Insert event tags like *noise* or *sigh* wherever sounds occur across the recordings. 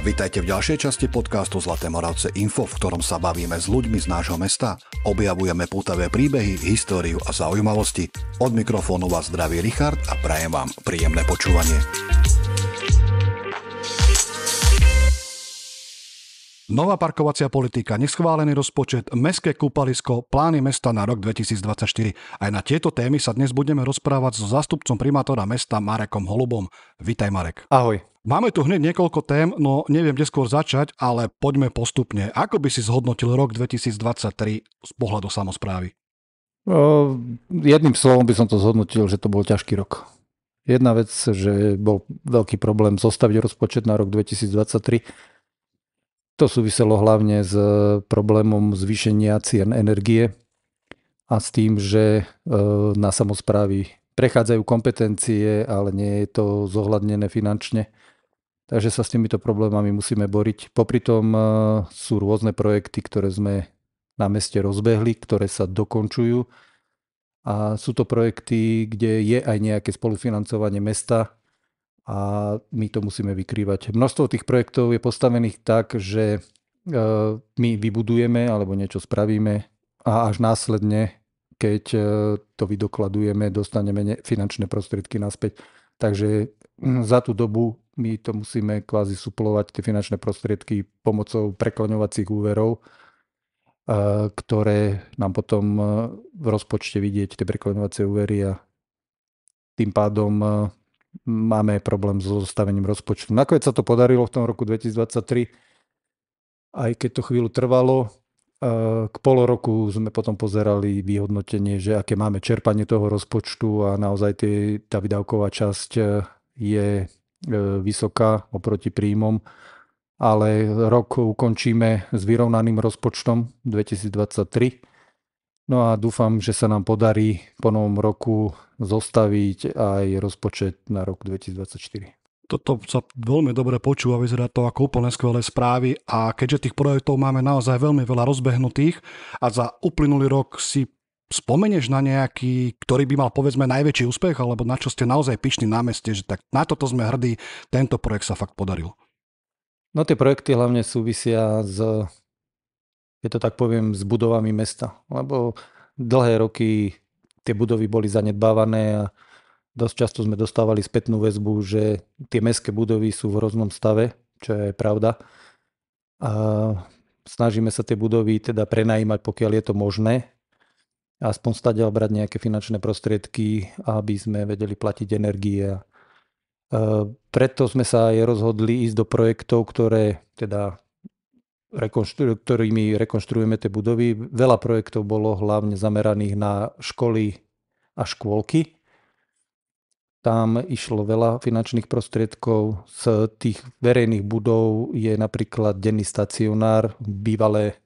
Vitajte v ďalšej časti podcastu Zlaté Moravce Info, v ktorom sa bavíme s ľuďmi z nášho mesta, objavujeme pútavé príbehy, históriu a zaujímavosti. Od mikrofónu vás zdraví Richard a prajem vám príjemné počúvanie. Nová parkovacia politika, neschválený rozpočet, mestské kúpalisko, plány mesta na rok 2024. Aj na tieto témy sa dnes budeme rozprávať so zástupcom primátora mesta Marekom Holubom. Vitaj Marek. Ahoj. Máme tu hneď niekoľko tém, no neviem, kde skôr začať, ale poďme postupne. Ako by si zhodnotil rok 2023 z pohľadu samozprávy? O, jedným slovom by som to zhodnotil, že to bol ťažký rok. Jedna vec, že bol veľký problém zostaviť rozpočet na rok 2023. To súviselo hlavne s e, problémom zvýšenia cien energie a s tým, že e, na samozprávy prechádzajú kompetencie, ale nie je to zohľadnené finančne Takže sa s týmito problémami musíme boriť. Popri tom e, sú rôzne projekty, ktoré sme na meste rozbehli, ktoré sa dokončujú. A sú to projekty, kde je aj nejaké spolufinancovanie mesta a my to musíme vykrývať. Množstvo tých projektov je postavených tak, že e, my vybudujeme alebo niečo spravíme a až následne, keď e, to vydokladujeme, dostaneme finančné prostriedky naspäť. Takže mm, za tú dobu my to musíme kvázi suplovať tie finančné prostriedky pomocou prekloňovacích úverov, eh, ktoré nám potom eh, v rozpočte vidieť tie prekloňovacie úvery a tým pádom eh, máme problém so zostavením rozpočtu. Nakoniec sa to podarilo v tom roku 2023, aj keď to chvíľu trvalo. K pol roku sme potom pozerali vyhodnotenie, že aké máme čerpanie toho rozpočtu a naozaj tie, tá vydavková časť je E, vysoká oproti príjmom, ale rok ukončíme s vyrovnaným rozpočtom 2023. No a dúfam, že sa nám podarí po novom roku zostaviť aj rozpočet na rok 2024 toto sa veľmi dobre počúva, vyzerá to ako úplne skvelé správy a keďže tých projektov máme naozaj veľmi veľa rozbehnutých a za uplynulý rok si Spomeneš na nejaký, ktorý by mal povedzme najväčší úspech, alebo na čo ste naozaj pyšní na meste, že tak na toto sme hrdí, tento projekt sa fakt podaril? No tie projekty hlavne súvisia s, je to tak poviem, s budovami mesta, lebo dlhé roky tie budovy boli zanedbávané a dosť často sme dostávali spätnú väzbu, že tie mestské budovy sú v hroznom stave, čo je pravda. A snažíme sa tie budovy teda prenajímať, pokiaľ je to možné aspoň stať obrať nejaké finančné prostriedky, aby sme vedeli platiť energie. E, preto sme sa aj rozhodli ísť do projektov, ktoré teda rekonštru- ktorými rekonštruujeme tie budovy. Veľa projektov bolo hlavne zameraných na školy a škôlky. Tam išlo veľa finančných prostriedkov. Z tých verejných budov je napríklad denný stacionár, bývalé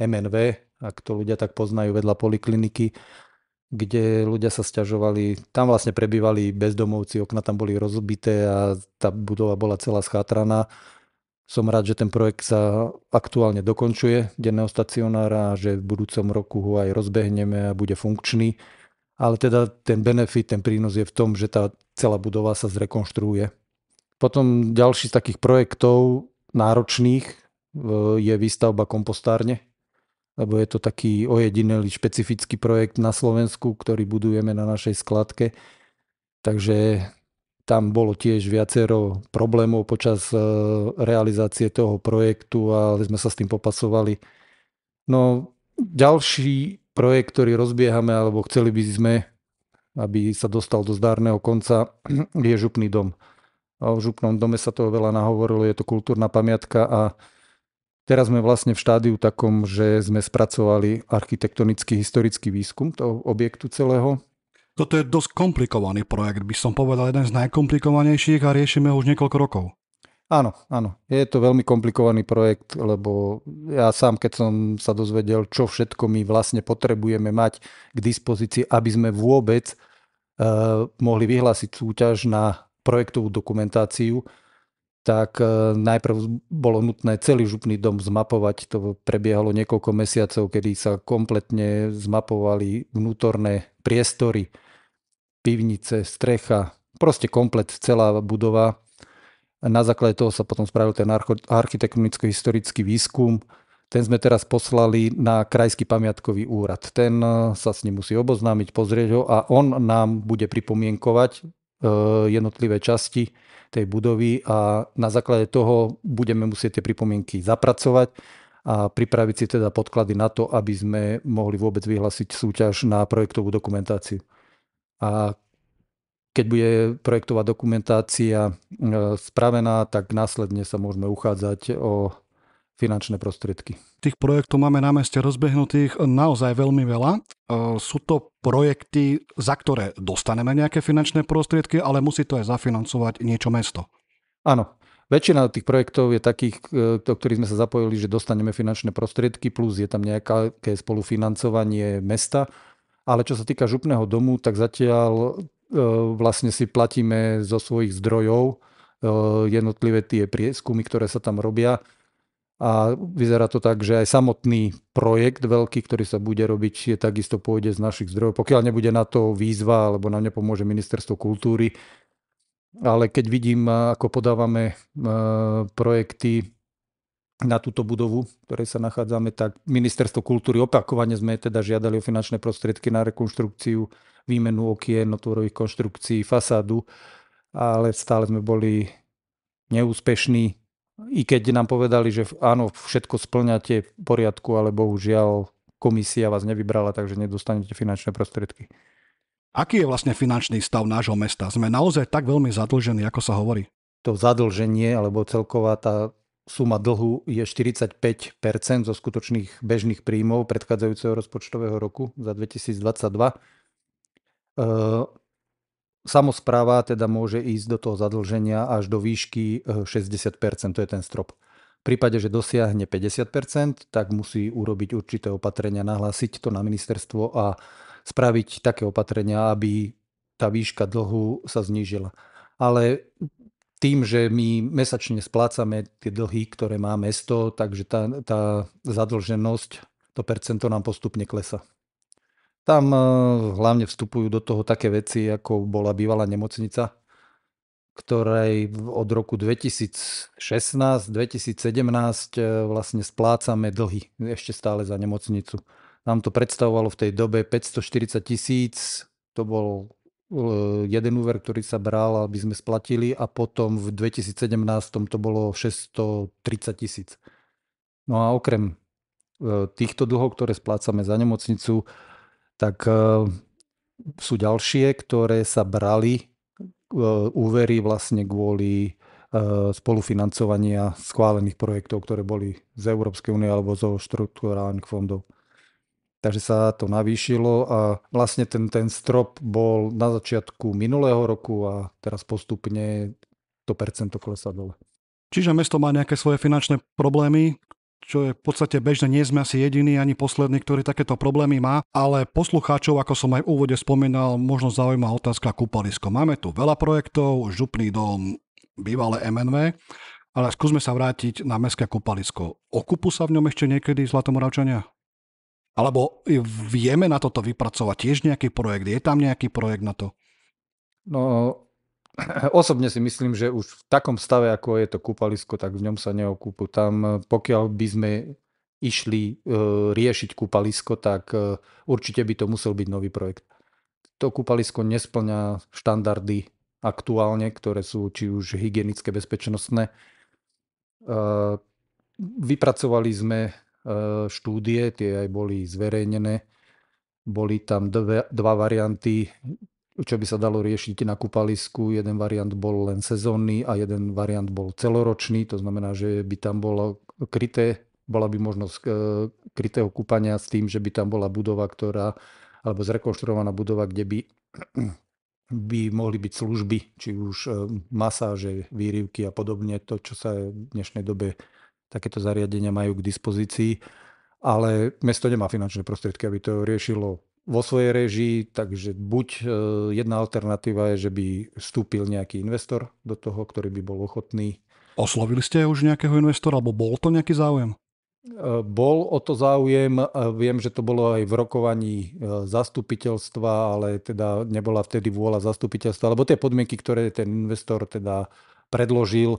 MNV, ak to ľudia tak poznajú vedľa polikliniky, kde ľudia sa sťažovali, tam vlastne prebývali bezdomovci, okna tam boli rozbité a tá budova bola celá schátraná. Som rád, že ten projekt sa aktuálne dokončuje denného stacionára a že v budúcom roku ho aj rozbehneme a bude funkčný. Ale teda ten benefit, ten prínos je v tom, že tá celá budova sa zrekonštruuje. Potom ďalší z takých projektov náročných e, je výstavba kompostárne, lebo je to taký ojedinelý špecifický projekt na Slovensku, ktorý budujeme na našej skladke. Takže tam bolo tiež viacero problémov počas e, realizácie toho projektu a sme sa s tým popasovali. No ďalší projekt, ktorý rozbiehame, alebo chceli by sme, aby sa dostal do zdárneho konca, je župný dom. O župnom dome sa toho veľa nahovorilo, je to kultúrna pamiatka a Teraz sme vlastne v štádiu takom, že sme spracovali architektonický historický výskum toho objektu celého. Toto je dosť komplikovaný projekt, by som povedal, jeden z najkomplikovanejších a riešime ho už niekoľko rokov. Áno, áno. Je to veľmi komplikovaný projekt, lebo ja sám, keď som sa dozvedel, čo všetko my vlastne potrebujeme mať k dispozícii, aby sme vôbec uh, mohli vyhlásiť súťaž na projektovú dokumentáciu, tak e, najprv bolo nutné celý župný dom zmapovať. To prebiehalo niekoľko mesiacov, kedy sa kompletne zmapovali vnútorné priestory, pivnice, strecha, proste komplet celá budova. Na základe toho sa potom spravil ten architektonicko-historický výskum. Ten sme teraz poslali na Krajský pamiatkový úrad. Ten e, sa s ním musí oboznámiť, pozrieť ho a on nám bude pripomienkovať e, jednotlivé časti tej budovy a na základe toho budeme musieť tie pripomienky zapracovať a pripraviť si teda podklady na to, aby sme mohli vôbec vyhlásiť súťaž na projektovú dokumentáciu. A keď bude projektová dokumentácia e, spravená, tak následne sa môžeme uchádzať o finančné prostriedky. Tých projektov máme na meste rozbehnutých naozaj veľmi veľa. E, sú to projekty, za ktoré dostaneme nejaké finančné prostriedky, ale musí to aj zafinancovať niečo mesto. Áno. Väčšina tých projektov je takých, e, do ktorých sme sa zapojili, že dostaneme finančné prostriedky, plus je tam nejaké spolufinancovanie mesta. Ale čo sa týka župného domu, tak zatiaľ e, vlastne si platíme zo svojich zdrojov jednotlivé tie prieskumy, ktoré sa tam robia a vyzerá to tak, že aj samotný projekt veľký, ktorý sa bude robiť, je takisto pôjde z našich zdrojov, pokiaľ nebude na to výzva, alebo nám nepomôže ministerstvo kultúry. Ale keď vidím, ako podávame projekty na túto budovu, v ktorej sa nachádzame, tak ministerstvo kultúry opakovane sme teda žiadali o finančné prostriedky na rekonštrukciu, výmenu okien, otvorových konštrukcií, fasádu, ale stále sme boli neúspešní i keď nám povedali, že áno, všetko splňate v poriadku, ale bohužiaľ komisia vás nevybrala, takže nedostanete finančné prostriedky. Aký je vlastne finančný stav nášho mesta? Sme naozaj tak veľmi zadlžení, ako sa hovorí? To zadlženie, alebo celková tá suma dlhu je 45 zo skutočných bežných príjmov predchádzajúceho rozpočtového roku za 2022 samozpráva teda môže ísť do toho zadlženia až do výšky 60%, e, to je ten strop. V prípade, že dosiahne 50%, tak musí urobiť určité opatrenia, nahlásiť to na ministerstvo a spraviť také opatrenia, aby tá výška dlhu sa znížila. Ale tým, že my mesačne splácame tie dlhy, ktoré má mesto, takže tá, tá zadlženosť, to percento nám postupne klesa. Tam eh, hlavne vstupujú do toho také veci, ako bola bývalá nemocnica, ktorej od roku 2016-2017 eh, vlastne splácame dlhy ešte stále za nemocnicu. Nám to predstavovalo v tej dobe 540 tisíc, to bol eh, jeden úver, ktorý sa bral, aby sme splatili a potom v 2017 to bolo 630 tisíc. No a okrem týchto dlhov, ktoré splácame za nemocnicu, tak e, sú ďalšie, ktoré sa brali e, úvery vlastne kvôli e, spolufinancovania schválených projektov, ktoré boli z Európskej únie alebo zo štruktúrálnych fondov. Takže sa to navýšilo a vlastne ten, ten strop bol na začiatku minulého roku a teraz postupne to percento klesá dole. Čiže mesto má nejaké svoje finančné problémy, čo je v podstate bežné, nie sme asi jediní ani poslední, ktorý takéto problémy má, ale poslucháčov, ako som aj v úvode spomínal, možno zaujíma otázka kúpalisko. Máme tu veľa projektov, župný dom, bývalé MNV, ale skúsme sa vrátiť na mestské kúpalisko. Okupú sa v ňom ešte niekedy Zlatomoravčania? Alebo vieme na toto vypracovať tiež nejaký projekt? Je tam nejaký projekt na to? No, *laughs* Osobne si myslím, že už v takom stave, ako je to kúpalisko, tak v ňom sa neokúpu. Tam, eh, pokiaľ by sme išli e, riešiť kúpalisko, tak e, určite by to musel byť nový projekt. To kúpalisko nesplňa štandardy aktuálne, ktoré sú či už hygienické, bezpečnostné. E, vypracovali sme e, štúdie, tie aj boli zverejnené. Boli tam dve, dva varianty, čo by sa dalo riešiť na kúpalisku. Jeden variant bol len sezónny a jeden variant bol celoročný, to znamená, že by tam bolo kryté, bola by možnosť e, krytého kúpania s tým, že by tam bola budova, ktorá, alebo zrekonštruovaná budova, kde by *clears throat* by mohli byť služby, či už e, masáže, výrivky a podobne, to, čo sa v dnešnej dobe takéto zariadenia majú k dispozícii. Ale mesto nemá finančné prostriedky, aby to riešilo vo svojej režii, takže buď e, jedna alternatíva je, že by vstúpil nejaký investor do toho, ktorý by bol ochotný. Oslovili ste už nejakého investora, alebo bol to nejaký záujem? E, bol o to záujem, viem, že to bolo aj v rokovaní e, zastupiteľstva, ale teda nebola vtedy vôľa zastupiteľstva, lebo tie podmienky, ktoré ten investor teda predložil,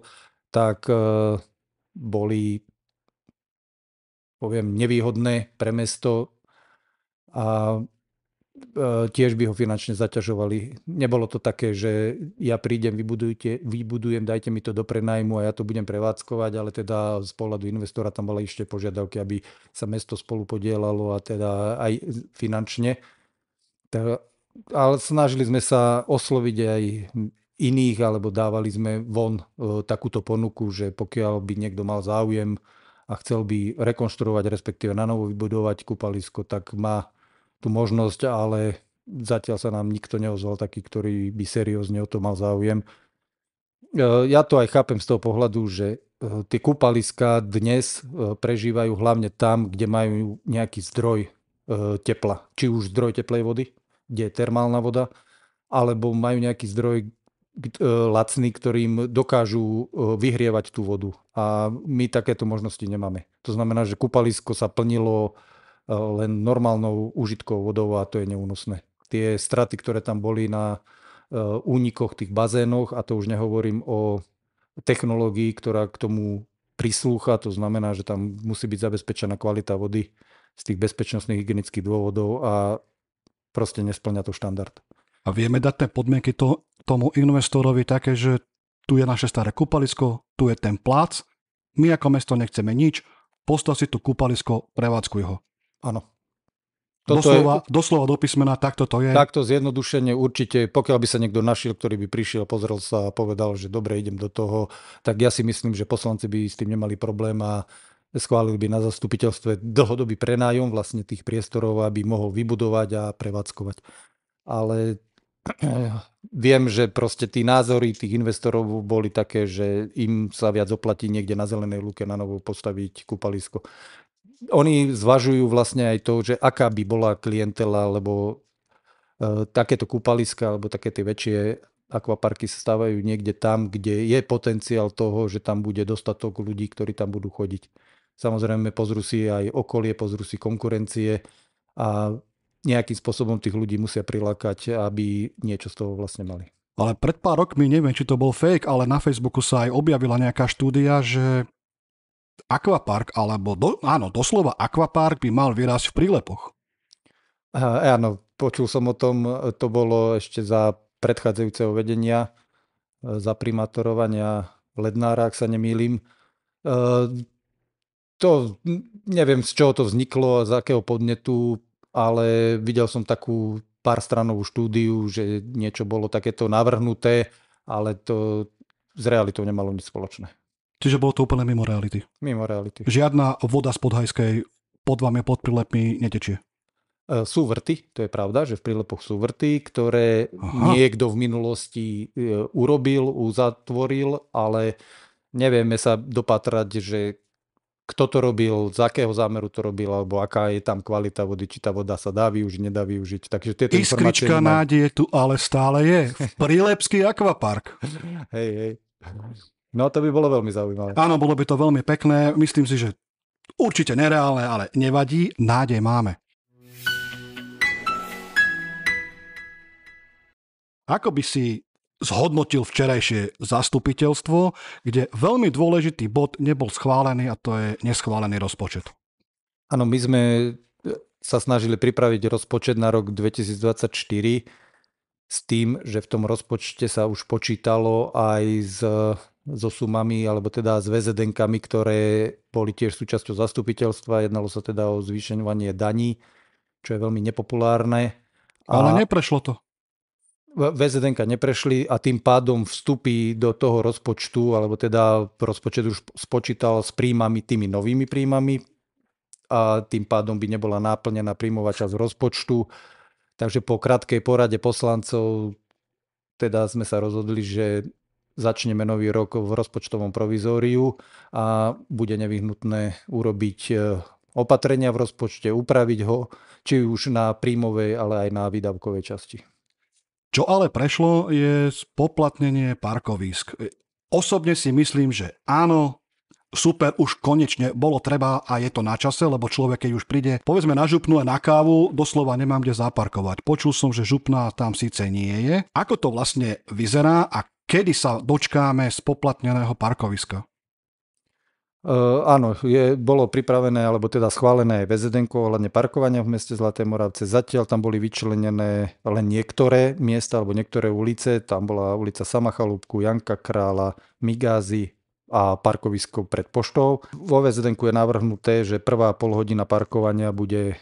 tak boli poviem, nevýhodné pre mesto a E, tiež by ho finančne zaťažovali. Nebolo to také, že ja prídem, vybudujem, dajte mi to do prenajmu a ja to budem prevádzkovať, ale teda z pohľadu investora tam boli ešte požiadavky, aby sa mesto spolu podielalo a teda aj finančne. Ale snažili sme sa osloviť aj iných, alebo dávali sme von e, takúto ponuku, že pokiaľ by niekto mal záujem a chcel by rekonštruovať, respektíve na novo vybudovať kúpalisko, tak má tú možnosť, ale zatiaľ sa nám nikto neozval taký, ktorý by seriózne o to mal záujem. E, ja to aj chápem z toho pohľadu, že e, tie kúpaliska dnes e, prežívajú hlavne tam, kde majú nejaký zdroj tepla. Či už zdroj teplej vody, kde je termálna voda, alebo majú nejaký zdroj lacný, ktorým dokážu vyhrievať tú vodu. A my takéto možnosti nemáme. To znamená, že kúpalisko sa plnilo len normálnou užitkou vodou a to je neúnosné. Tie straty, ktoré tam boli na e, únikoch tých bazénoch, a to už nehovorím o technológii, ktorá k tomu prislúcha, to znamená, že tam musí byť zabezpečená kvalita vody z tých bezpečnostných hygienických dôvodov a proste nesplňa to štandard. A vieme dať tie podmienky to, tomu investorovi také, že tu je naše staré kúpalisko, tu je ten plác, my ako mesto nechceme nič, postav si tu kúpalisko, prevádzkuj ho. Áno. Toto doslova, je, doslova do písmena, takto to je. Takto zjednodušenie určite, pokiaľ by sa niekto našiel, ktorý by prišiel, pozrel sa a povedal, že dobre, idem do toho, tak ja si myslím, že poslanci by s tým nemali problém a schválili by na zastupiteľstve dlhodobý prenájom vlastne tých priestorov, aby mohol vybudovať a prevádzkovať. Ale *clears throat* viem, že proste tí názory tých investorov boli také, že im sa viac oplatí niekde na zelenej lúke na novo postaviť kúpalisko oni zvažujú vlastne aj to, že aká by bola klientela, lebo e, takéto kúpaliska alebo také tie väčšie akvaparky sa stávajú niekde tam, kde je potenciál toho, že tam bude dostatok ľudí, ktorí tam budú chodiť. Samozrejme pozrú si aj okolie, pozrú si konkurencie a nejakým spôsobom tých ľudí musia prilákať, aby niečo z toho vlastne mali. Ale pred pár rokmi, neviem, či to bol fake, ale na Facebooku sa aj objavila nejaká štúdia, že akvapark, alebo do, áno, doslova akvapark by mal vyrásť v prílepoch. Aha, e, áno, počul som o tom, e, to bolo ešte za predchádzajúceho vedenia, e, za primátorovania Lednára, ak sa nemýlim. E, to, neviem, z čoho to vzniklo, z akého podnetu, ale videl som takú pár stranovú štúdiu, že niečo bolo takéto navrhnuté, ale to s realitou nemalo nič spoločné. Čiže bolo to úplne mimo reality. Mimo reality. Žiadna voda z podhajskej pod vami, pod prilepmi netečie. E, sú vrty, to je pravda, že v prílepoch sú vrty, ktoré Aha. niekto v minulosti e, urobil, uzatvoril, ale nevieme sa dopatrať, že kto to robil, z akého zámeru to robil, alebo aká je tam kvalita vody, či tá voda sa dá využiť, nedá využiť. Takže tieto Iskrička nemá... nádeje tu ale stále je. V *laughs* Prílepský akvapark. hej, hej. No to by bolo veľmi zaujímavé. Áno, bolo by to veľmi pekné. Myslím si, že určite nereálne, ale nevadí. Nádej máme. Ako by si zhodnotil včerajšie zastupiteľstvo, kde veľmi dôležitý bod nebol schválený a to je neschválený rozpočet? Áno, my sme e, sa snažili pripraviť rozpočet na rok 2024 s tým, že v tom rozpočte sa už počítalo aj s so sumami, alebo teda s VZDnkami, ktoré boli tiež súčasťou zastupiteľstva. Jednalo sa teda o zvýšenovanie daní, čo je veľmi nepopulárne. A Ale neprešlo to. VZDNka neprešli a tým pádom vstupy do toho rozpočtu, alebo teda rozpočet už spočítal s príjmami, tými novými príjmami a tým pádom by nebola náplnená príjmová časť rozpočtu. Takže po krátkej porade poslancov teda sme sa rozhodli, že začneme nový rok v rozpočtovom provizóriu a bude nevyhnutné urobiť e, opatrenia v rozpočte, upraviť ho, či už na príjmovej, ale aj na výdavkovej časti. Čo ale prešlo je spoplatnenie parkovisk. E, osobne si myslím, že áno, super, už konečne bolo treba a je to na čase, lebo človek, keď už príde, povedzme na župnú a na kávu, doslova nemám kde zaparkovať. Počul som, že župná tam síce nie je. Ako to vlastne vyzerá a kedy sa dočkáme spoplatneného parkoviska? Uh, áno, je, bolo pripravené, alebo teda schválené aj VZN ohľadne parkovania v meste Zlaté Moravce. Zatiaľ tam boli vyčlenené len niektoré miesta alebo niektoré ulice. Tam bola ulica Samachalúbku, Janka Krála, Migázy a parkovisko pred poštou. Vo VZN je navrhnuté, že prvá polhodina parkovania bude e,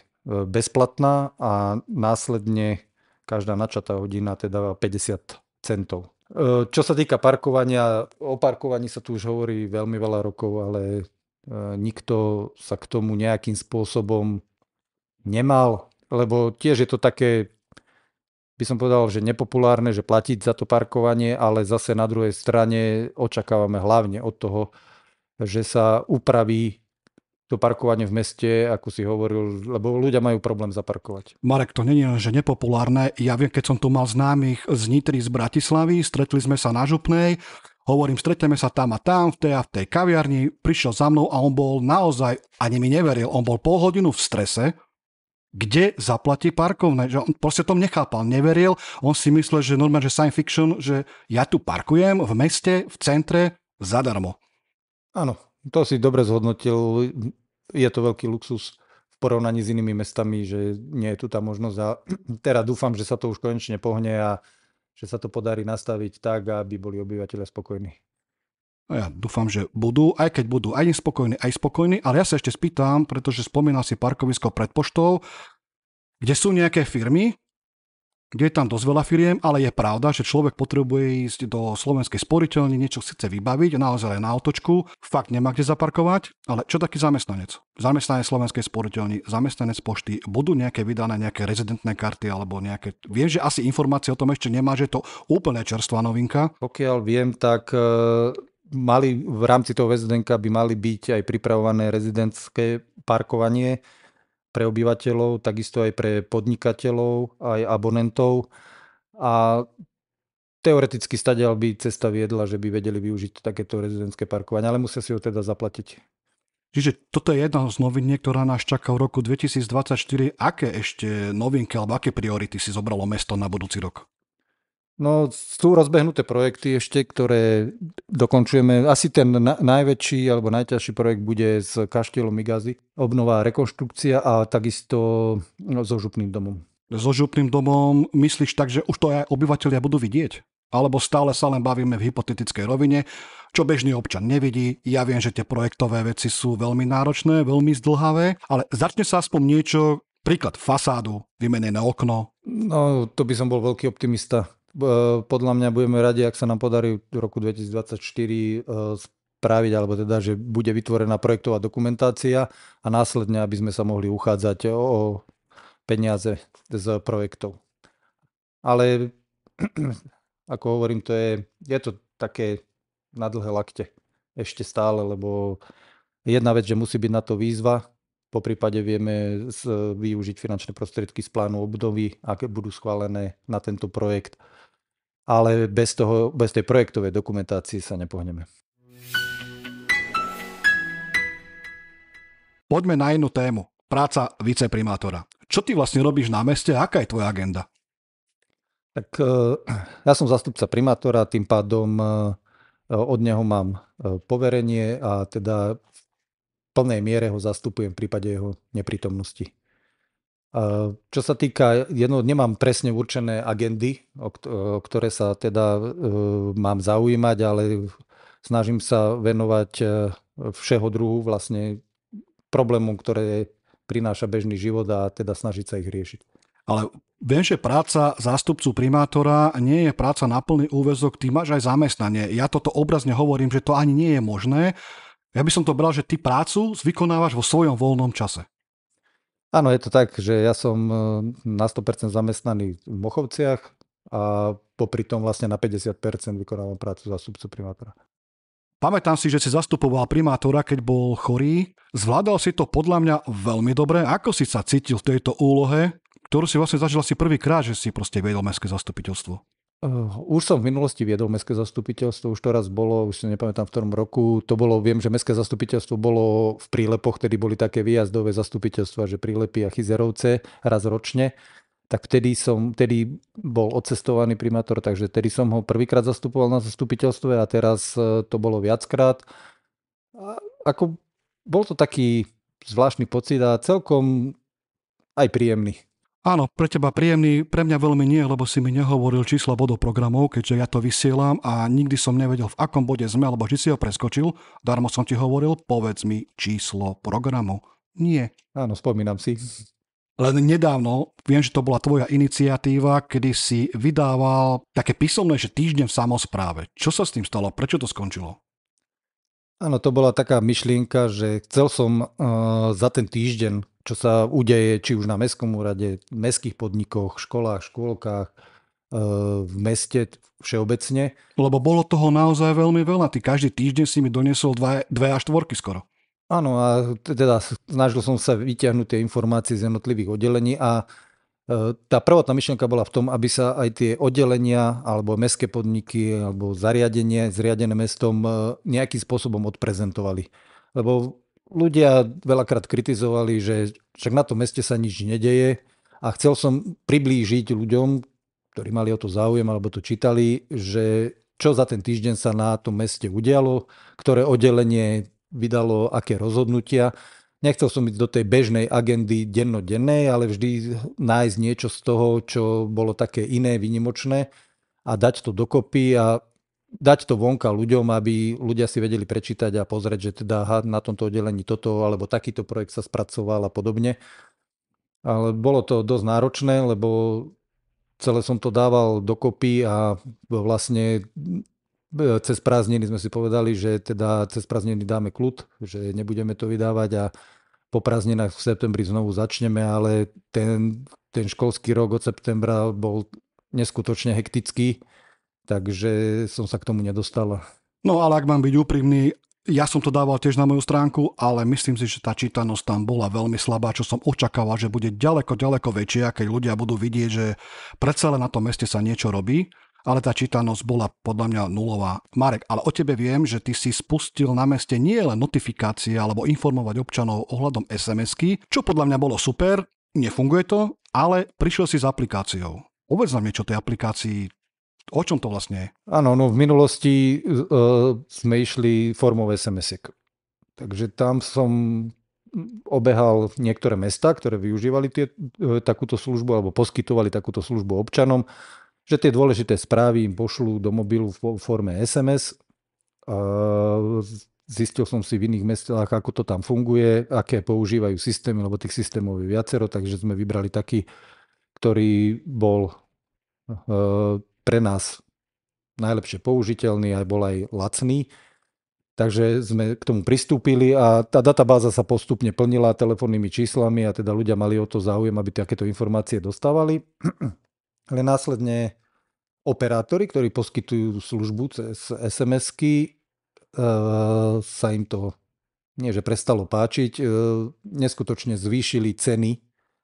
bezplatná a následne každá načatá hodina teda 50 centov. Ehm, čo sa týka parkovania, o parkovaní sa tu už hovorí veľmi veľa rokov, ale ehm, nikto sa k tomu nejakým spôsobom nemal, lebo tiež je to také, by som povedal, že nepopulárne, že platiť za to parkovanie, ale zase na druhej strane očakávame hlavne od toho, že sa upraví to parkovanie v meste, ako si hovoril, lebo ľudia majú problém zaparkovať. Marek, to nie je že nepopulárne. Ja viem, keď som tu mal známych z Nitry z Bratislavy, stretli sme sa na Župnej, hovorím, stretneme sa tam a tam, v tej a v tej kaviarni, prišiel za mnou a on bol naozaj, ani mi neveril, on bol pol hodinu v strese, kde zaplatí parkovné. Že on proste tom nechápal, neveril. On si myslel, že normálne, že science fiction, že ja tu parkujem v meste, v centre, zadarmo. Áno, to si dobre zhodnotil. Je to veľký luxus v porovnaní s inými mestami, že nie je tu tá možnosť. A *clears throat* teraz dúfam, že sa to už konečne pohne a že sa to podarí nastaviť tak, aby boli obyvateľia spokojní. No ja dúfam, že budú, aj keď budú aj spokojní, aj spokojní, ale ja sa ešte spýtam, pretože spomínal si parkovisko pred poštou, kde sú nejaké firmy, kde je tam dosť veľa firiem, ale je pravda, že človek potrebuje ísť do slovenskej sporiteľne, niečo si chce vybaviť, naozaj na otočku, fakt nemá kde zaparkovať, ale čo taký zamestnanec? Zamestnanec slovenskej sporiteľni, zamestnanec pošty, budú nejaké vydané nejaké rezidentné karty alebo nejaké... Viem, že asi informácie o tom ešte nemá, že je to úplne čerstvá novinka. Pokiaľ viem, tak e, mali v rámci toho väzdenka by mali byť aj pripravované rezidentské parkovanie pre obyvateľov, takisto aj pre podnikateľov, aj abonentov. A teoreticky stadial by cesta viedla, že by vedeli využiť takéto rezidentské parkovanie, ale musia si ho teda zaplatiť. Čiže toto je jedna z noviniek, ktorá nás čaká v roku 2024. Aké ešte novinky alebo aké priority si zobralo mesto na budúci rok? No, sú rozbehnuté projekty ešte, ktoré dokončujeme. Asi ten na- najväčší alebo najťažší projekt bude s kaštieľom Migazy. Obnová rekonštrukcia a takisto no, so župným domom. So župným domom myslíš tak, že už to aj obyvateľia budú vidieť? Alebo stále sa len bavíme v hypotetickej rovine, čo bežný občan nevidí. Ja viem, že tie projektové veci sú veľmi náročné, veľmi zdlhavé, ale začne sa aspoň niečo, príklad fasádu, vymenené okno. No, to by som bol veľký optimista E, podľa mňa budeme radi, ak sa nám podarí v roku 2024 e, spraviť, alebo teda, že bude vytvorená projektová dokumentácia a následne, aby sme sa mohli uchádzať o peniaze z projektov. Ale *clears throat* ako hovorím, to je, je to také na dlhé lakte ešte stále, lebo jedna vec, že musí byť na to výzva, po prípade vieme využiť finančné prostriedky z plánu obdovy, aké budú schválené na tento projekt ale bez, toho, bez tej projektovej dokumentácie sa nepohneme. Poďme na jednu tému. Práca viceprimátora. Čo ty vlastne robíš na meste? Aká je tvoja agenda? Tak eh, ja som zastupca primátora, tým pádom eh, od neho mám eh, poverenie a teda v plnej miere ho zastupujem v prípade jeho neprítomnosti. Eh, čo sa týka, jedno, nemám presne určené agendy, o, ktoré sa teda eh, mám zaujímať, ale snažím sa venovať eh, všeho druhu vlastne problémom, ktoré prináša bežný život a teda snažiť sa ich riešiť. Ale viem, že práca zástupcu primátora nie je práca na plný úvezok, ty máš aj zamestnanie. Ja toto obrazne hovorím, že to ani nie je možné. Ja by som to bral, že ty prácu vykonávaš vo svojom voľnom čase. Áno, je to tak, že ja som e, na 100% zamestnaný v Mochovciach a popri tom vlastne na 50% vykonávam prácu za subcu primátora. Pamätám si, že si zastupoval primátora, keď bol chorý. Zvládal si to podľa mňa veľmi dobre. Ako si sa cítil v tejto úlohe, ktorú si vlastne zažil asi prvýkrát, že si proste vedel mestské zastupiteľstvo? Už som v minulosti viedol mestské zastupiteľstvo, už to raz bolo, už si nepamätám v ktorom roku. To bolo, viem, že mestské zastupiteľstvo bolo v prílepoch, tedy boli také výjazdové zastupiteľstva, že prílepy a chyzerovce raz ročne. Tak vtedy som, vtedy bol odcestovaný primátor, takže vtedy som ho prvýkrát zastupoval na zastupiteľstve a teraz e, to bolo viackrát. A ako, bol to taký zvláštny pocit a celkom aj príjemný. Áno, pre teba príjemný, pre mňa veľmi nie, lebo si mi nehovoril čísla bodov programov, keďže ja to vysielam a nikdy som nevedel, v akom bode sme, alebo či si ho preskočil. Darmo som ti hovoril, povedz mi číslo programu. Nie. Áno, spomínam si. Len nedávno, viem, že to bola tvoja iniciatíva, kedy si vydával také písomné, že týždeň v samozpráve. Čo sa s tým stalo? Prečo to skončilo? Áno, to bola taká myšlienka, že chcel som uh, za ten týždeň, čo sa udeje či už na mestskom úrade, v mestských podnikoch, školách, škôlkach, uh, v meste všeobecne. Lebo bolo toho naozaj veľmi veľa. Ty každý týždeň si mi donesol dva, dve až štvorky skoro. Áno, a teda snažil som sa vyťahnuť tie informácie z jednotlivých oddelení a uh, Ehm, tá prvotná myšlienka bola v tom, aby sa aj tie oddelenia alebo mestské podniky alebo zariadenie zriadené mestom ehm, nejakým spôsobom odprezentovali. Lebo ľudia veľakrát kritizovali, že však na tom meste sa nič nedeje a chcel som priblížiť ľuďom, ktorí mali o to záujem alebo to čítali, že čo za ten týždeň sa na tom meste udialo, ktoré oddelenie vydalo aké rozhodnutia Nechcel som ísť do tej bežnej agendy dennodennej, ale vždy nájsť niečo z toho, čo bolo také iné, vynimočné a dať to dokopy a dať to vonka ľuďom, aby ľudia si vedeli prečítať a pozrieť, že teda na tomto oddelení toto alebo takýto projekt sa spracoval a podobne. Ale bolo to dosť náročné, lebo celé som to dával dokopy a vlastne cez prázdniny sme si povedali, že teda cez prázdniny dáme kľud, že nebudeme to vydávať a po prázdninách v septembri znovu začneme, ale ten, ten školský rok od septembra bol neskutočne hektický, takže som sa k tomu nedostal. No ale ak mám byť úprimný, ja som to dával tiež na moju stránku, ale myslím si, že tá čítanosť tam bola veľmi slabá, čo som očakával, že bude ďaleko, ďaleko väčšia, keď ľudia budú vidieť, že predsa len na tom meste sa niečo robí ale tá čítanosť bola podľa mňa nulová. Marek, ale o tebe viem, že ty si spustil na meste nie len notifikácie alebo informovať občanov ohľadom SMS-ky, čo podľa mňa bolo super, nefunguje to, ale prišiel si s aplikáciou. Uvedz nám niečo o tej aplikácii, O čom to vlastne je? Áno, no v minulosti uh, sme išli formou SMS-iek. Takže tam som obehal niektoré mesta, ktoré využívali tie, e, takúto službu alebo poskytovali takúto službu občanom že tie dôležité správy im pošlú do mobilu v forme SMS. Zistil som si v iných mestách, ako to tam funguje, aké používajú systémy, lebo tých systémov je viacero, takže sme vybrali taký, ktorý bol e, pre nás najlepšie použiteľný a bol aj lacný. Takže sme k tomu pristúpili a tá databáza sa postupne plnila telefónnymi číslami a teda ľudia mali o to záujem, aby takéto informácie dostávali ale následne operátori, ktorí poskytujú službu cez SMS-ky, e, sa im to nie že prestalo páčiť, e, neskutočne zvýšili ceny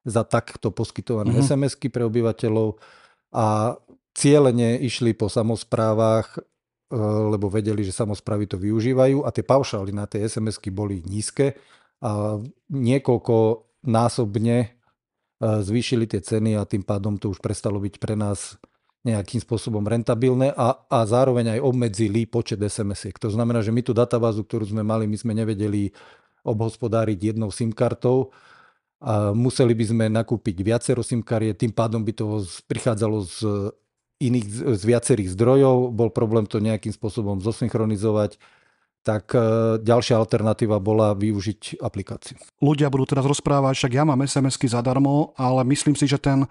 za takto poskytované mm-hmm. SMS-ky pre obyvateľov a cieľene išli po samozprávach, e, lebo vedeli, že samozprávy to využívajú a tie paušály na tie SMS-ky boli nízke a niekoľko násobne E, zvýšili tie ceny a tým pádom to už prestalo byť pre nás nejakým spôsobom rentabilné a, a zároveň aj obmedzili počet SMS-iek. To znamená, že my tú databázu, ktorú sme mali, my sme nevedeli obhospodáriť jednou SIM kartou a museli by sme nakúpiť viacero SIM kariet, tým pádom by to prichádzalo z iných, z viacerých zdrojov, bol problém to nejakým spôsobom zosynchronizovať tak e, ďalšia alternatíva bola využiť aplikáciu. Ľudia budú teraz rozprávať, však ja mám SMS-ky zadarmo, ale myslím si, že ten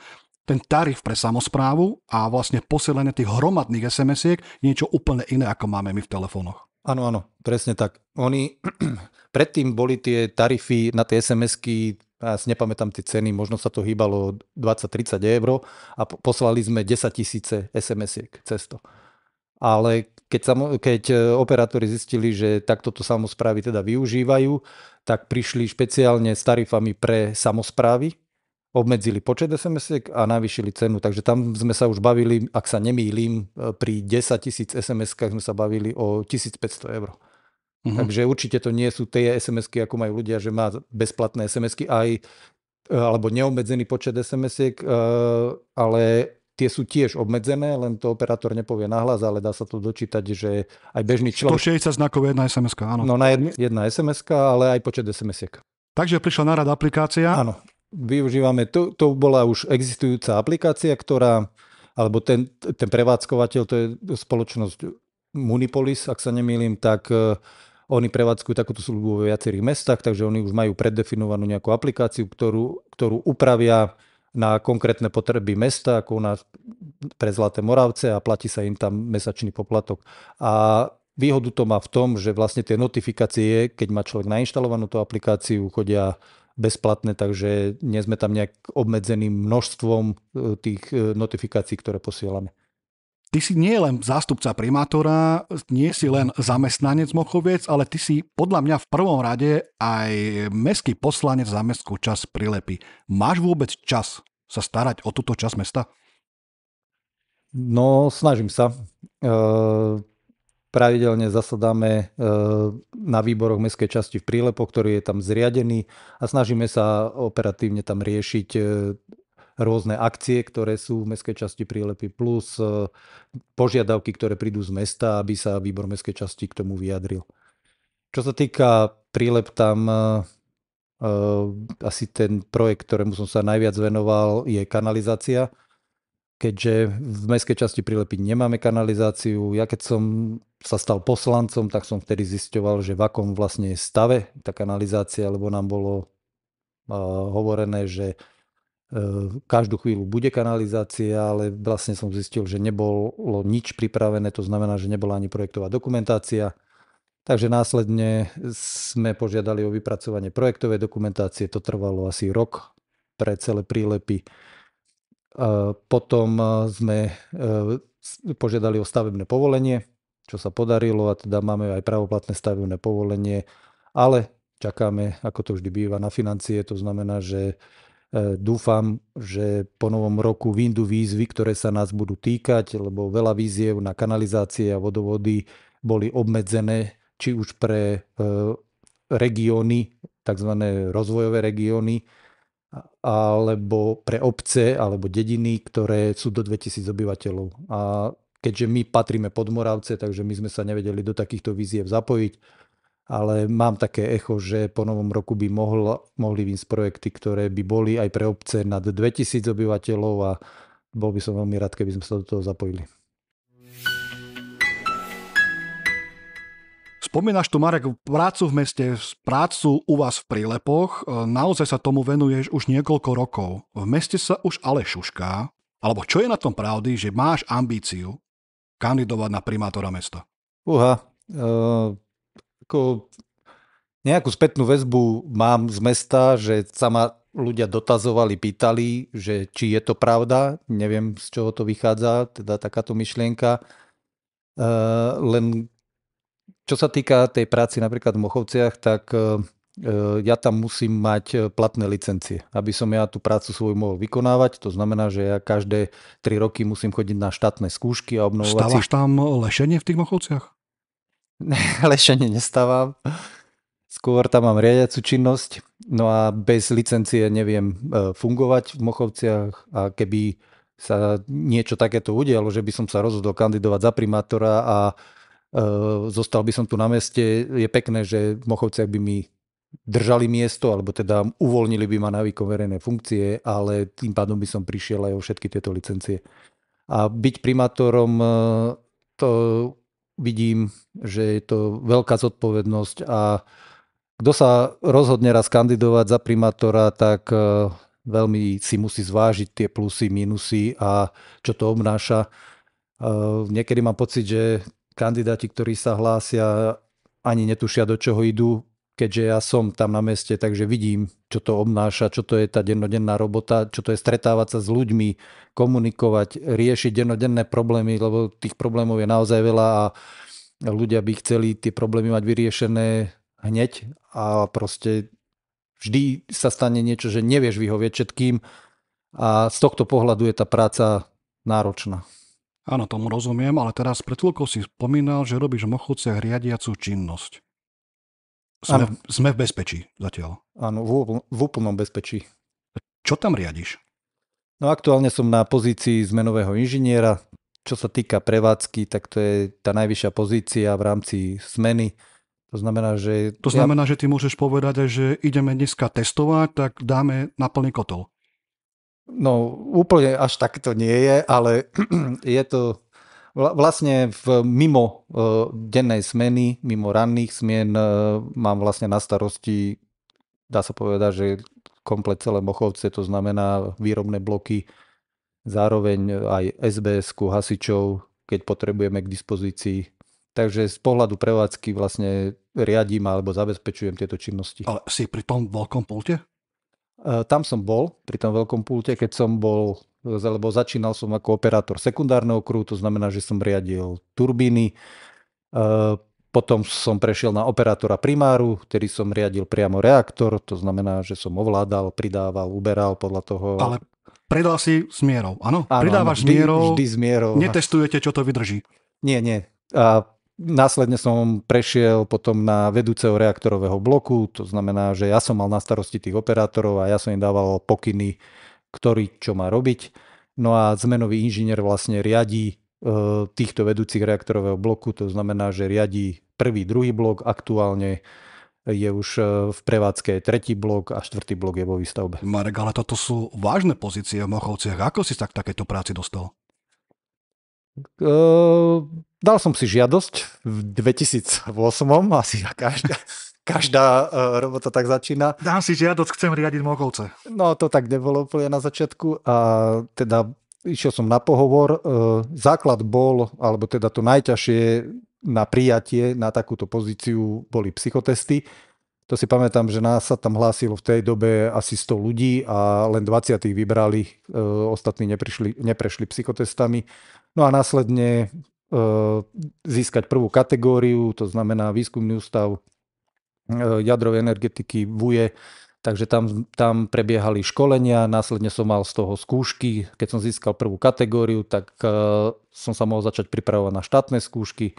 ten tarif pre samozprávu a vlastne posielanie tých hromadných SMS-iek je niečo úplne iné, ako máme my v telefónoch. Áno, áno, presne tak. Oni *clears throat* predtým boli tie tarify na tie SMS-ky, ja si nepamätám tie ceny, možno sa to hýbalo 20-30 eur a poslali sme 10 tisíce SMS-iek cez to. Ale keď, samo, keď e, operátori zistili, že takto to samozprávy teda využívajú, tak prišli špeciálne s tarifami pre samozprávy, obmedzili počet sms a navýšili cenu. Takže tam sme sa už bavili, ak sa nemýlim, e, pri 10 tisíc sms sme sa bavili o 1500 eur. Mm-hmm. Takže určite to nie sú tie sms ako majú ľudia, že má bezplatné sms aj e, alebo neobmedzený počet sms ale tie sú tiež obmedzené, len to operátor nepovie nahlas, ale dá sa to dočítať, že aj bežný človek... 160 znakov jedna sms áno. No na jedna, jedna sms ale aj počet sms Takže prišla na rad aplikácia. Áno, využívame, to, to bola už existujúca aplikácia, ktorá, alebo ten, ten prevádzkovateľ, to je spoločnosť Munipolis, ak sa nemýlim, tak e, oni prevádzkujú takúto službu vo viacerých mestách, takže oni už majú predefinovanú nejakú aplikáciu, ktorú, ktorú upravia na konkrétne potreby mesta, ako u nás pre Zlaté Moravce a platí sa im tam mesačný poplatok. A výhodu to má v tom, že vlastne tie notifikácie, keď má človek nainštalovanú tú aplikáciu, chodia bezplatné, takže nie sme tam nejak obmedzeným množstvom e, tých e, notifikácií, ktoré posielame. Ty si nie len zástupca primátora, nie si len zamestnanec Mochoviec, ale ty si podľa mňa v prvom rade aj mestský poslanec za mestskú čas prilepy. Máš vôbec čas sa starať o túto časť mesta? No, snažím sa. E, pravidelne zasadáme e, na výboroch mestskej časti v Prílepo, ktorý je tam zriadený a snažíme sa operatívne tam riešiť e, rôzne akcie, ktoré sú v mestskej časti Prílepy, plus e, požiadavky, ktoré prídu z mesta, aby sa výbor mestskej časti k tomu vyjadril. Čo sa týka Prílep, tam e, e, asi ten projekt, ktorému som sa najviac venoval, je kanalizácia. Keďže v mestskej časti Prílepy nemáme kanalizáciu, ja keď som sa stal poslancom, tak som vtedy zisťoval, že v akom vlastne je stave tá kanalizácia, lebo nám bolo hovorené, že Eh, každú chvíľu bude kanalizácia, ale vlastne som zistil, že nebolo nič pripravené, to znamená, že nebola ani projektová dokumentácia. Takže následne sme požiadali o vypracovanie projektovej dokumentácie, to trvalo asi rok pre celé prílepy. Eh, potom eh, sme požiadali o stavebné povolenie, čo sa podarilo a teda máme aj pravoplatné stavebné povolenie, ale čakáme, ako to vždy býva, na financie, to znamená, že E, dúfam, že po novom roku vyndú výzvy, ktoré sa nás budú týkať, lebo veľa výziev na kanalizácie a vodovody boli obmedzené, či už pre e, regióny, tzv. rozvojové regióny, alebo pre obce alebo dediny, ktoré sú do 2000 obyvateľov. A keďže my patríme pod Moravce, takže my sme sa nevedeli do takýchto výziev zapojiť ale mám také echo, že po novom roku by mohol, mohli výsť projekty, ktoré by boli aj pre obce nad 2000 obyvateľov a bol by som veľmi rád, keby sme sa do toho zapojili. Spomínaš tu, Marek, prácu v meste, prácu u vás v Prílepoch. E, naozaj sa tomu venuješ už niekoľko rokov. V meste sa už ale šušká. Alebo čo je na tom pravdy, že máš ambíciu kandidovať na primátora mesta? Uha, uh ako nejakú spätnú väzbu mám z mesta, že sa ma ľudia dotazovali, pýtali, že či je to pravda, neviem z čoho to vychádza, teda takáto myšlienka. Uh, len čo sa týka tej práci napríklad v Mochovciach, tak uh, ja tam musím mať platné licencie, aby som ja tú prácu svoju mohol vykonávať. To znamená, že ja každé tri roky musím chodiť na štátne skúšky a obnovovať. Stávaš si... tam lešenie v tých Mochovciach? lešenie nestávam. Skôr tam mám riadiacu činnosť, no a bez licencie neviem e, fungovať v Mochovciach a keby sa niečo takéto udialo, že by som sa rozhodol kandidovať za primátora a e, zostal by som tu na meste, je pekné, že v Mochovciach by mi držali miesto, alebo teda uvoľnili by ma na výkon verejné funkcie, ale tým pádom by som prišiel aj o všetky tieto licencie. A byť primátorom, e, to vidím, že je to veľká zodpovednosť a kto sa rozhodne raz kandidovať za primátora, tak eh, veľmi si musí zvážiť tie plusy, minusy a čo to obnáša. Eh, niekedy mám pocit, že kandidáti, ktorí sa hlásia, ani netušia, do čoho idú keďže ja som tam na meste, takže vidím, čo to obnáša, čo to je tá dennodenná robota, čo to je stretávať sa s ľuďmi, komunikovať, riešiť dennodenné problémy, lebo tých problémov je naozaj veľa a ľudia by chceli tie problémy mať vyriešené hneď a proste vždy sa stane niečo, že nevieš vyhovieť všetkým a z tohto pohľadu je tá práca náročná. Áno, tomu rozumiem, ale teraz pred chvíľkou si spomínal, že robíš v Mochovciach riadiacu činnosť. Sme, ano. sme v bezpečí zatiaľ. Áno, v, v úplnom bezpečí. Čo tam riadiš? No aktuálne som na pozícii zmenového inžiniera. Čo sa týka prevádzky, tak to je tá najvyššia pozícia v rámci smeny. To znamená, že... To znamená, ja... že ty môžeš povedať, že ideme dneska testovať, tak dáme na plný kotol. No úplne až tak to nie je, ale *clears throat* je to vlastne v, mimo uh, dennej smeny, mimo ranných smien uh, mám vlastne na starosti, dá sa povedať, že komplet celé Mochovce, to znamená výrobné bloky, zároveň aj sbs hasičov, keď potrebujeme k dispozícii. Takže z pohľadu prevádzky vlastne riadím alebo zabezpečujem tieto činnosti. Ale si pri tom veľkom pulte? E, tam som bol, pri tom veľkom pulte, keď som bol lebo začínal som ako operátor sekundárneho kruhu, to znamená, že som riadil turbíny. E, potom som prešiel na operátora primáru, ktorý som riadil priamo reaktor, to znamená, že som ovládal, pridával, uberal podľa toho... Ale predal si s mierou, áno? áno Pridávaš vždy, mierou, vždy s mierou. Netestujete, čo to vydrží. Nie, nie. A následne som prešiel potom na vedúceho reaktorového bloku, to znamená, že ja som mal na starosti tých operátorov a ja som im dával pokyny, ktorý čo má robiť. No a zmenový inžinier vlastne riadí e, týchto vedúcich reaktorového bloku, to znamená, že riadí prvý, druhý blok, aktuálne je už e, v prevádzke tretí blok a štvrtý blok je vo výstavbe. Marek, ale toto sú vážne pozície v Mochovciach. Ako si sa k takéto práci dostal? Uh, dal som si žiadosť v 2008, *laughs* asi každá, každá uh, robota tak začína. Dám si žiadosť, chcem riadiť Mokovce. No to tak nebolo úplne na začiatku a teda išiel som na pohovor. Uh, základ bol, alebo teda to najťažšie na prijatie na takúto pozíciu boli psychotesty to si pamätám, že nás sa tam hlásilo v tej dobe asi 100 ľudí a len 20 ich vybrali, e, ostatní neprišli, neprešli psychotestami. No a následne e, získať prvú kategóriu, to znamená výskumný ústav e, jadrovej energetiky VUE, takže tam, tam prebiehali školenia, následne som mal z toho skúšky, keď som získal prvú kategóriu, tak e, som sa mohol začať pripravovať na štátne skúšky,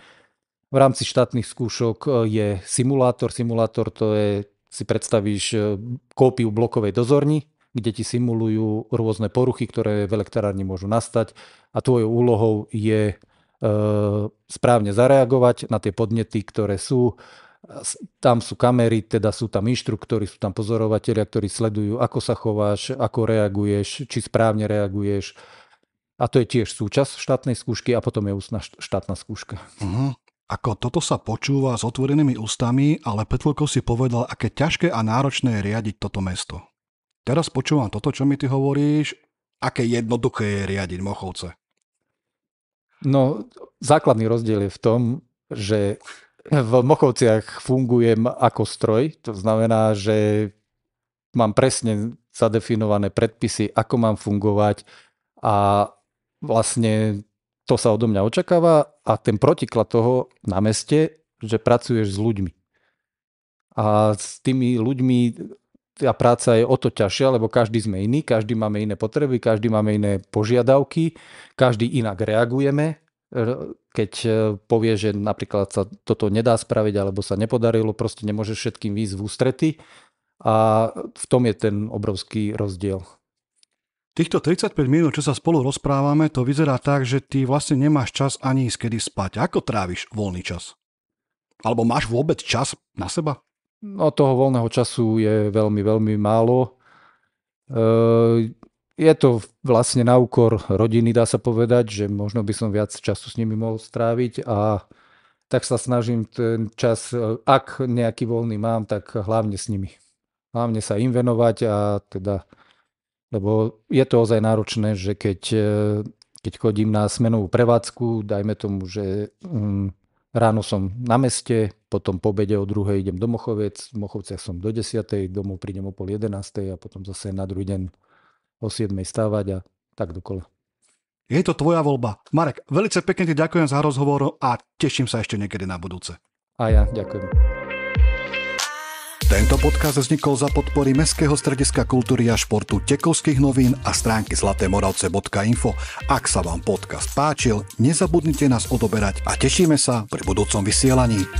v rámci štátnych skúšok e, je simulátor. Simulátor to je, si predstavíš e, kópiu blokovej dozorni, kde ti simulujú rôzne poruchy, ktoré v elektrárni môžu nastať a tvojou úlohou je e, správne zareagovať na tie podnety, ktoré sú. Tam sú kamery, teda sú tam inštruktory, sú tam pozorovateľia, ktorí sledujú, ako sa chováš, ako reaguješ, či správne reaguješ. A to je tiež súčasť štátnej skúšky a potom je ústna štátna skúška. Uh-huh. Ako toto sa počúva s otvorenými ústami, ale Petlko si povedal, aké ťažké a náročné je riadiť toto mesto. Teraz počúvam toto, čo mi ty hovoríš, aké jednoduché je riadiť Mochovce. No, základný rozdiel je v tom, že v Mochovciach fungujem ako stroj, to znamená, že mám presne zadefinované predpisy, ako mám fungovať a vlastne to sa odo mňa očakáva a ten protiklad toho na meste, že pracuješ s ľuďmi. A s tými ľuďmi tá práca je o to ťažšia, lebo každý sme iný, každý máme iné potreby, každý máme iné požiadavky, každý inak reagujeme. Keď e, povie, že napríklad sa toto nedá spraviť alebo sa nepodarilo, proste nemôžeš všetkým výsť v ústrety. A v tom je ten obrovský rozdiel. Týchto 35 minút, čo sa spolu rozprávame, to vyzerá tak, že ty vlastne nemáš čas ani ísť kedy spať. Ako tráviš voľný čas? Alebo máš vôbec čas na seba? No toho voľného času je veľmi, veľmi málo. E, je to vlastne na úkor rodiny, dá sa povedať, že možno by som viac času s nimi mohol stráviť a tak sa snažím ten čas, e, ak nejaký voľný mám, tak hlavne s nimi. Hlavne sa im venovať a teda lebo je to ozaj náročné, že keď, e, keď chodím na smenovú prevádzku, dajme tomu, že um, ráno som na meste, potom po obede o druhej idem do Mochovec, v Mochovciach som do 10, domov prídem o pol 11 a potom zase na druhý deň o 7 stávať a tak dokola. Je to tvoja voľba. Marek, veľmi pekne ti ďakujem za rozhovor a teším sa ešte niekedy na budúce. A ja ďakujem. Tento podcast vznikol za podpory Mestského strediska kultúry a športu Tekovských novín a stránky zlatémoravce.info. Ak sa vám podcast páčil, nezabudnite nás odoberať a tešíme sa pri budúcom vysielaní.